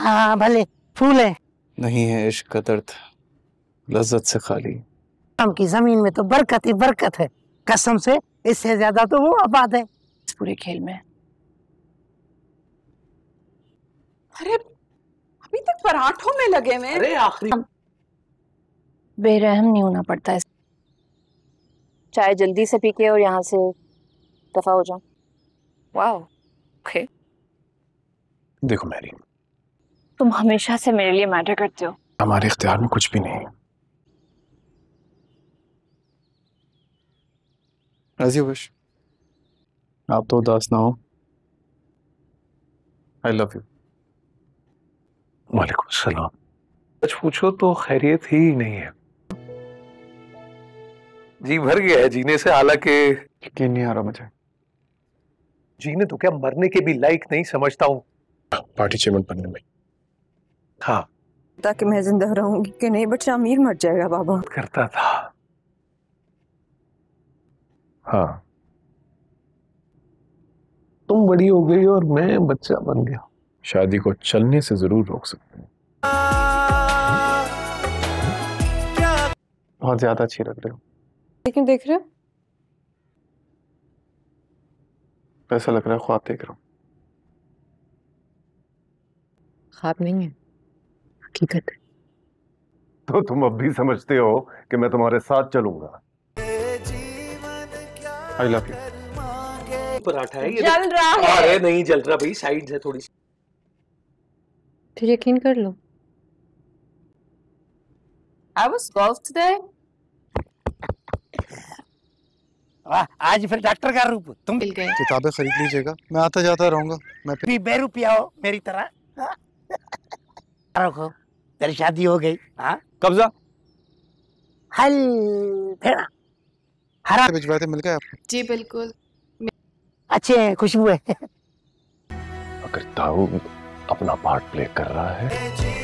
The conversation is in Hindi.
हाँ भले फूल है नहीं है इश्क का दर्द लज्जत से खाली हम की जमीन में तो बरकत ही बरकत है कसम से इससे ज्यादा तो वो आबाद है इस पूरे खेल में अरे अभी तक पराठों में लगे हुए अरे आखिरी बेरहम नहीं होना पड़ता है चाय जल्दी से पी के और यहाँ से दफा हो जाओ वाह ओके देखो मैरी तुम हमेशा से मेरे लिए मैटर करते हो हमारे इख्तियार में कुछ भी नहीं आप तो उदास ना हो आई लव यू वालेकुम सलाम सच पूछो तो खैरियत ही नहीं है जी भर गया है जीने से हालांकि यकीन नहीं आ रहा मुझे जीने तो क्या मरने के भी लायक नहीं समझता हूँ पार्टी चेयरमैन बनने में था ताकि मैं जिंदा रहूंगी कि नहीं बच्चा अमीर मर जाएगा बाबा करता था हाँ तुम बड़ी हो गई और मैं बच्चा बन गया शादी को चलने से जरूर रोक सकते हैं बहुत ज्यादा अच्छी लग रही हो लेकिन देख रहे हो ऐसा लग रहा है ख्वाब देख रहा हूं ख्वाब नहीं है हकीकत है तो तुम अब भी समझते हो कि मैं तुम्हारे साथ चलूंगा आई लव यू पराठा है ये तो। जल रहा है अरे नहीं जल रहा भाई साइड है थोड़ी सी तो यकीन कर लो आई वाज टुडे वाह आज फिर डॉक्टर का रूप तुम मिल गए किताबें खरीद लीजिएगा मैं आता जाता रहूंगा मैं भी बेरुपिया हो मेरी तरह रखो तेरी शादी हो गई हाँ कब्जा हल फेरा हरा भिजवाते मिल गए जी बिल्कुल अच्छे हैं खुशबू है अगर ताऊ अपना पार्ट प्ले कर रहा है